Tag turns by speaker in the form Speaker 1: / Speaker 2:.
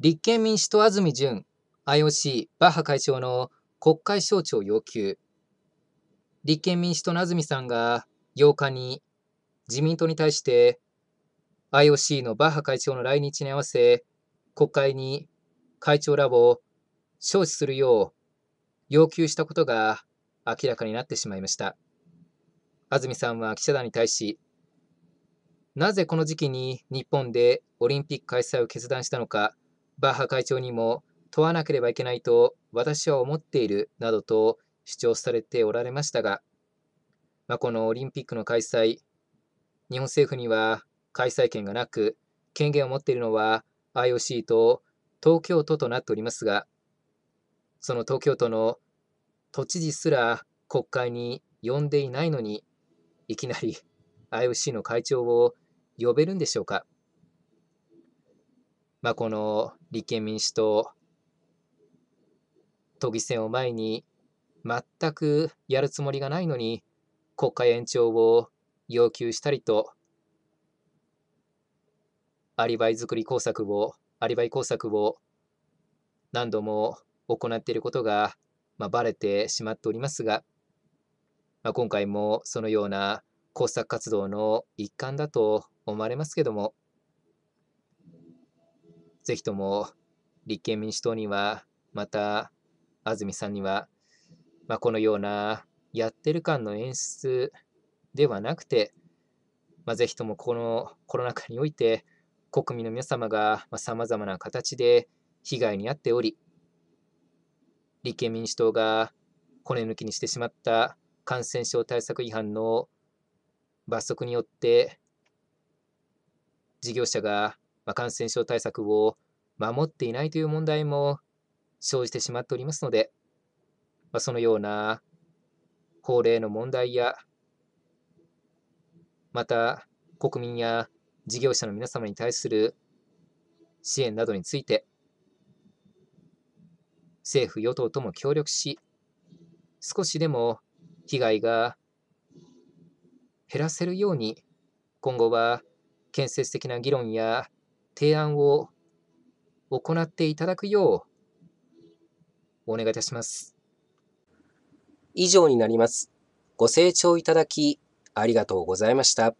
Speaker 1: 立憲民主党安住淳 IOC バッハ会長の国会招致を要求立憲民主党の安住さんが8日に自民党に対して IOC のバッハ会長の来日に合わせ国会に会長らを招致するよう要求したことが明らかになってしまいました安住さんは記者団に対しなぜこの時期に日本でオリンピック開催を決断したのかバッハ会長にも問わなければいけないと私は思っているなどと主張されておられましたが、まあ、このオリンピックの開催、日本政府には開催権がなく、権限を持っているのは IOC と東京都となっておりますが、その東京都の都知事すら国会に呼んでいないのに、いきなり IOC の会長を呼べるんでしょうか。まあ、この立憲民主党都議選を前に全くやるつもりがないのに国会延長を要求したりとアリバイ作り工作をアリバイ工作を何度も行っていることが、まあ、バレてしまっておりますが、まあ、今回もそのような工作活動の一環だと思われますけどもぜひとも立憲民主党には、また安住さんには、まあ、このようなやってる感の演出ではなくて、まあ、ぜひともこのコロナ禍において、国民の皆様がさまざ、まな形で被害に遭っており、立憲民主党が骨抜きにしてしまった感染症対策違反の罰則によって、事業者がまあ、感染症対策を守っていないという問題も生じてしまっておりますので、まあ、そのような法令の問題や、また国民や事業者の皆様に対する支援などについて、政府・与党とも協力し、少しでも被害が減らせるように、今後は建設的な議論や提案を行っていただくようお願いいたします。以上になります。ご清聴いただきありがとうございました。